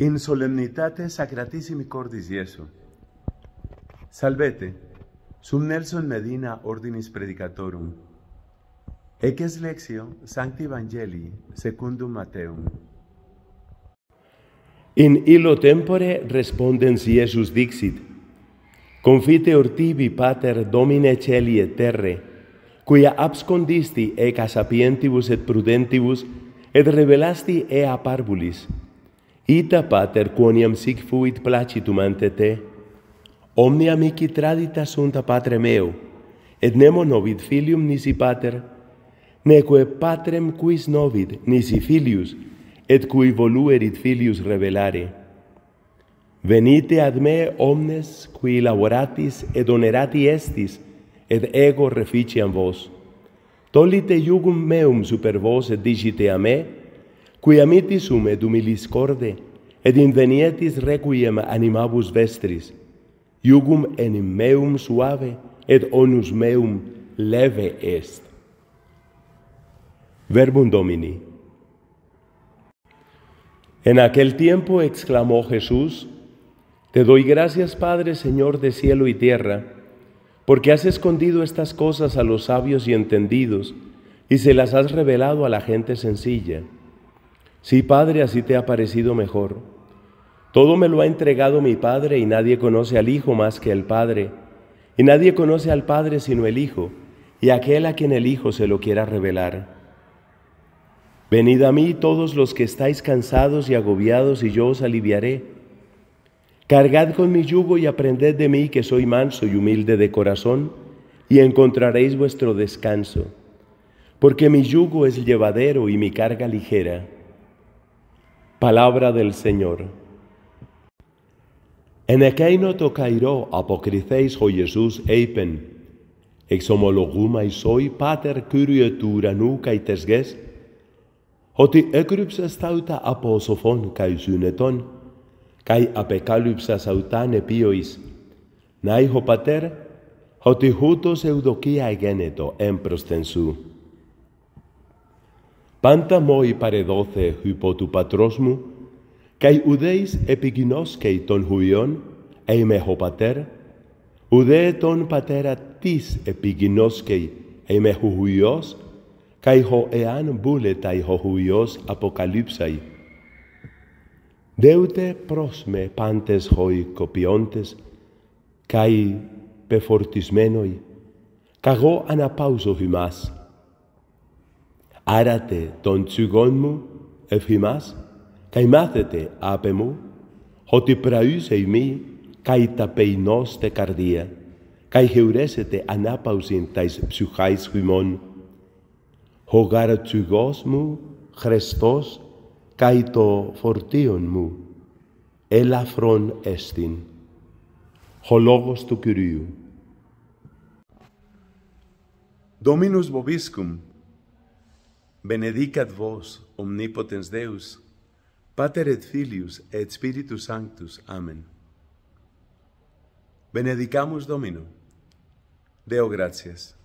in solemnitate sacratissimi cordis Iesu. Salvete, sum Nelson Medina ordinis predicatorum. Eces lexio, Sancti Evangelii, secundum Mateum. In illo tempore respondens Iesus dixit, Confite or tibi pater domine celi et terre, quia abscondisti eca sapientibus et prudentibus, et revelasti ea parvulis, et revelasti ea parvulis, Ita pater quoniam sic fuit placitum ante te. Omnia mihi tradita sunt a patre meu, Et nemo novit filium nisi pater. Neque patrem quis novit nisi filius et cui voluerit filius revelare. Venite ad me omnes qui laboratis et onerati estis et ego reficiam vos. Tollite iugum meum super vos et digite a me, Quiamitis humed corde, et invenietis requiem animabus vestris, iugum enim meum suave, et onus meum leve est. Verbum Domini. En aquel tiempo exclamó Jesús, Te doy gracias Padre, Señor de cielo y tierra, porque has escondido estas cosas a los sabios y entendidos, y se las has revelado a la gente sencilla. Sí, Padre, así te ha parecido mejor. Todo me lo ha entregado mi Padre y nadie conoce al Hijo más que el Padre. Y nadie conoce al Padre sino el Hijo, y aquel a quien el Hijo se lo quiera revelar. Venid a mí todos los que estáis cansados y agobiados, y yo os aliviaré. Cargad con mi yugo y aprended de mí que soy manso y humilde de corazón, y encontraréis vuestro descanso, porque mi yugo es llevadero y mi carga ligera. Palabra del Señor. En εκείνο το Καϊρό αποκριθείς ο Ιησούς είπεν «Εξομολογούμαι Πάτερ Κύριε του ουρανού καί τες γες, ότι έκρυψες ταύτα από σοφών καί συνετών, καί απεκάλυψας αυτάν επίοης, να εἶχο πατέρ, ότι χούτος ευδοκία γένετο έμπρος σου. Πάντα μόι παρεδόθε υπό του πατρός μου, καί ουδέης επικοινώσκαι των χουιών, είμαι ο πατέρ, ουδέ τον πατέρα της επικοινώσκαι, είμαι ο χουιός, καί ο εάν μπούλεται ο χουιός αποκαλύψαι. Δεῦτε προς με πάντες κοπιόντες καί πεφορτισμένοι, καγώ αναπάουσο χυμάς, Άρατε των τσιγών μου ευχημάς, καί μάθετε άπε μου, ότι πραούσε ημί, καί τε καρδία, καί χεουρέσετε ανάπαυσιν ταις ψυχάις χυμών. Ο τσιγός μου, Χριστός, καί το φορτίον μου, ελαφρόν έστιν. Ο λόγος του Κυρίου. Dominus Bobiscum, Benedicat vos, omnipotens Deus, Pater et Filius et Spiritus Sanctus. Amen. Benedicamos Domino. Deo gracias.